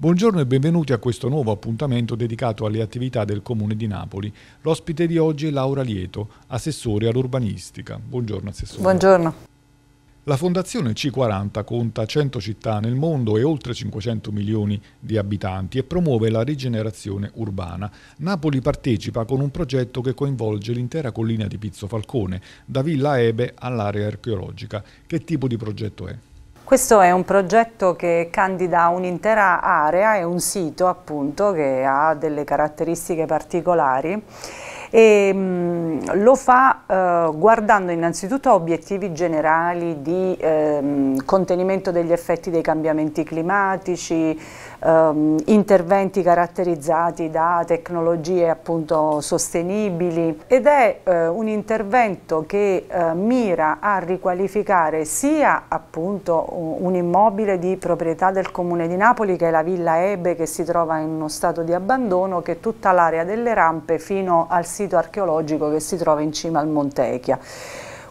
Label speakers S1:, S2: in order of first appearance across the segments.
S1: Buongiorno e benvenuti a questo nuovo appuntamento dedicato alle attività del Comune di Napoli. L'ospite di oggi è Laura Lieto, assessore all'urbanistica. Buongiorno assessore. Buongiorno. La fondazione C40 conta 100 città nel mondo e oltre 500 milioni di abitanti e promuove la rigenerazione urbana. Napoli partecipa con un progetto che coinvolge l'intera collina di Pizzo Falcone, da Villa Ebe all'area archeologica. Che tipo di progetto è?
S2: Questo è un progetto che candida un'intera area è un sito appunto che ha delle caratteristiche particolari e mh, mm, lo fa eh, guardando innanzitutto a obiettivi generali di ehm, contenimento degli effetti dei cambiamenti climatici, ehm, interventi caratterizzati da tecnologie appunto sostenibili ed è eh, un intervento che eh, mira a riqualificare sia appunto un immobile di proprietà del comune di Napoli che è la Villa Ebe che si trova in uno stato di abbandono che tutta l'area delle rampe fino al sito archeologico che si trova in cima al Montechia.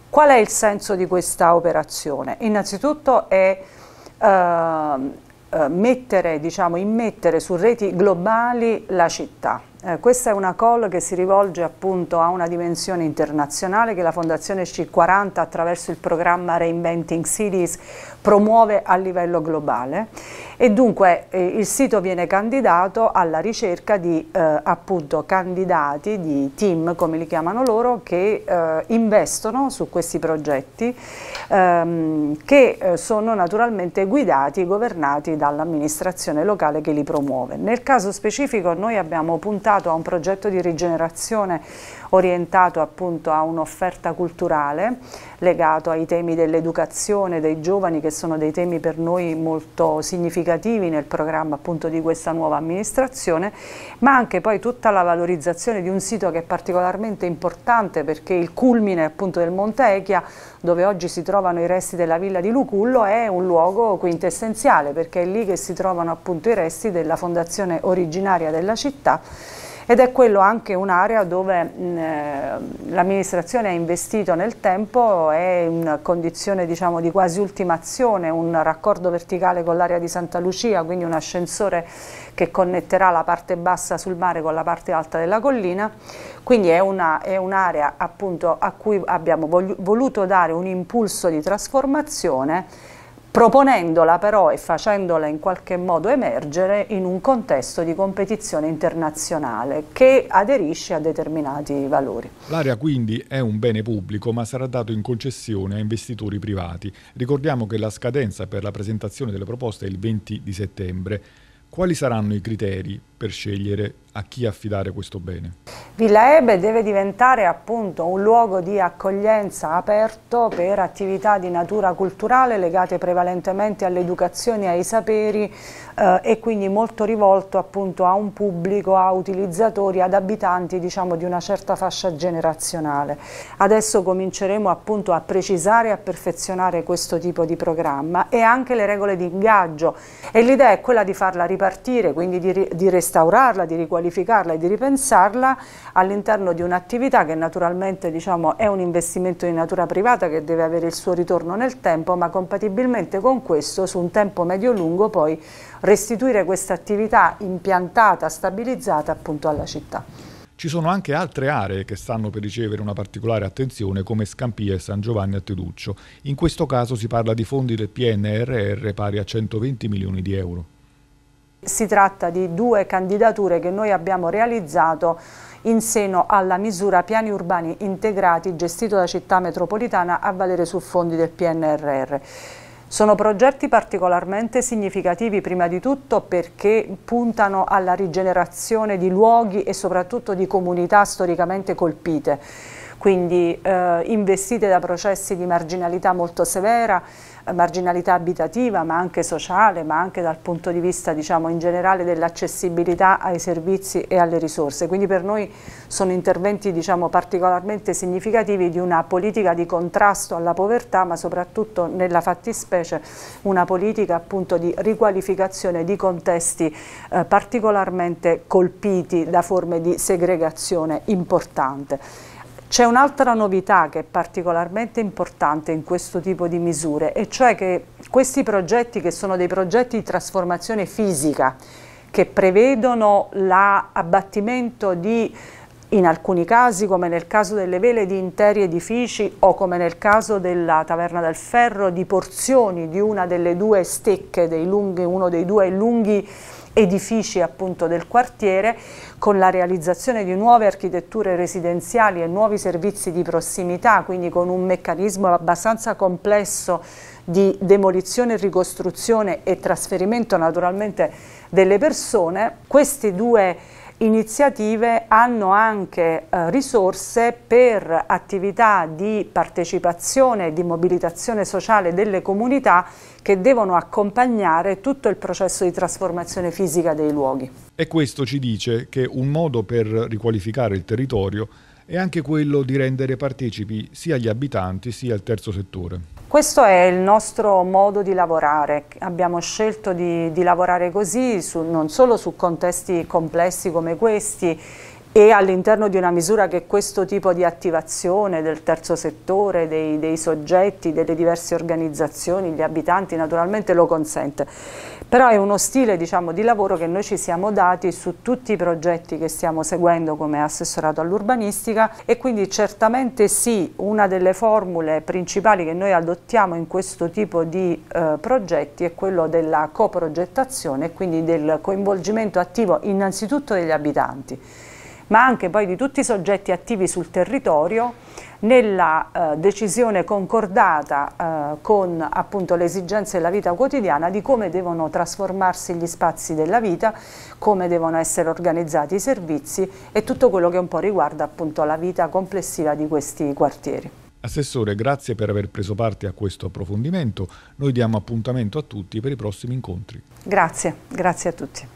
S2: Qual è il senso di questa operazione? Innanzitutto è ehm, eh, mettere, diciamo, immettere su reti globali la città. Eh, questa è una call che si rivolge appunto a una dimensione internazionale che la Fondazione C40 attraverso il programma Reinventing Cities promuove a livello globale e dunque eh, il sito viene candidato alla ricerca di eh, appunto candidati, di team come li chiamano loro, che eh, investono su questi progetti ehm, che eh, sono naturalmente guidati, governati dall'amministrazione locale che li promuove. Nel caso specifico noi abbiamo puntato a un progetto di rigenerazione orientato appunto a un'offerta culturale legato ai temi dell'educazione dei giovani che sono dei temi per noi molto significativi significativi nel programma appunto di questa nuova amministrazione, ma anche poi tutta la valorizzazione di un sito che è particolarmente importante perché il culmine appunto del Monte Echia, dove oggi si trovano i resti della villa di Lucullo, è un luogo quintessenziale perché è lì che si trovano appunto i resti della fondazione originaria della città ed è quello anche un'area dove eh, l'amministrazione ha investito nel tempo, è in condizione diciamo, di quasi ultimazione, un raccordo verticale con l'area di Santa Lucia, quindi un ascensore che connetterà la parte bassa sul mare con la parte alta della collina, quindi è un'area un a cui abbiamo voluto dare un impulso di trasformazione proponendola però e facendola in qualche modo emergere in un contesto di competizione internazionale che aderisce a determinati valori.
S1: L'area quindi è un bene pubblico ma sarà dato in concessione a investitori privati. Ricordiamo che la scadenza per la presentazione delle proposte è il 20 di settembre. Quali saranno i criteri per scegliere a chi affidare questo bene.
S2: Villa Ebe deve diventare appunto un luogo di accoglienza aperto per attività di natura culturale legate prevalentemente all'educazione e ai saperi eh, e quindi molto rivolto appunto a un pubblico, a utilizzatori, ad abitanti diciamo di una certa fascia generazionale. Adesso cominceremo appunto a precisare e a perfezionare questo tipo di programma e anche le regole di ingaggio e l'idea è quella di farla ripartire, quindi di, di restare restaurarla, di riqualificarla e di ripensarla all'interno di un'attività che naturalmente diciamo, è un investimento di natura privata che deve avere il suo ritorno nel tempo, ma compatibilmente con questo su un tempo medio-lungo poi restituire questa attività impiantata, stabilizzata appunto alla città.
S1: Ci sono anche altre aree che stanno per ricevere una particolare attenzione come Scampia e San Giovanni a Teduccio. In questo caso si parla di fondi del PNRR pari a 120 milioni di euro.
S2: Si tratta di due candidature che noi abbiamo realizzato in seno alla misura piani urbani integrati gestito da città metropolitana a valere su fondi del PNRR. Sono progetti particolarmente significativi prima di tutto perché puntano alla rigenerazione di luoghi e soprattutto di comunità storicamente colpite quindi eh, investite da processi di marginalità molto severa, eh, marginalità abitativa ma anche sociale, ma anche dal punto di vista diciamo, in generale dell'accessibilità ai servizi e alle risorse. Quindi per noi sono interventi diciamo, particolarmente significativi di una politica di contrasto alla povertà ma soprattutto nella fattispecie una politica appunto di riqualificazione di contesti eh, particolarmente colpiti da forme di segregazione importante. C'è un'altra novità che è particolarmente importante in questo tipo di misure e cioè che questi progetti che sono dei progetti di trasformazione fisica che prevedono l'abbattimento di in alcuni casi, come nel caso delle vele, di interi edifici o come nel caso della Taverna del Ferro, di porzioni di una delle due stecche, dei lunghi, uno dei due lunghi edifici appunto del quartiere con la realizzazione di nuove architetture residenziali e nuovi servizi di prossimità, quindi con un meccanismo abbastanza complesso di demolizione, ricostruzione e trasferimento naturalmente delle persone, questi due iniziative hanno anche eh, risorse per attività di partecipazione e di mobilitazione sociale delle comunità che devono accompagnare tutto il processo di trasformazione fisica dei luoghi.
S1: E questo ci dice che un modo per riqualificare il territorio è anche quello di rendere partecipi sia gli abitanti sia il terzo settore.
S2: Questo è il nostro modo di lavorare, abbiamo scelto di, di lavorare così su, non solo su contesti complessi come questi e all'interno di una misura che questo tipo di attivazione del terzo settore, dei, dei, soggetti, delle diverse organizzazioni, gli abitanti naturalmente lo consente. Però è uno stile diciamo, di lavoro che noi ci siamo dati su tutti i progetti che stiamo seguendo come assessorato all'urbanistica e quindi certamente sì, una delle formule principali che noi adottiamo in questo tipo di eh, progetti è quello della coprogettazione quindi del coinvolgimento attivo innanzitutto degli abitanti ma anche poi di tutti i soggetti attivi sul territorio nella eh, decisione concordata eh, con appunto, le esigenze della vita quotidiana di come devono trasformarsi gli spazi della vita, come devono essere organizzati i servizi e tutto quello che un po' riguarda appunto, la vita complessiva di questi quartieri.
S1: Assessore, grazie per aver preso parte a questo approfondimento. Noi diamo appuntamento a tutti per i prossimi incontri.
S2: Grazie, grazie a tutti.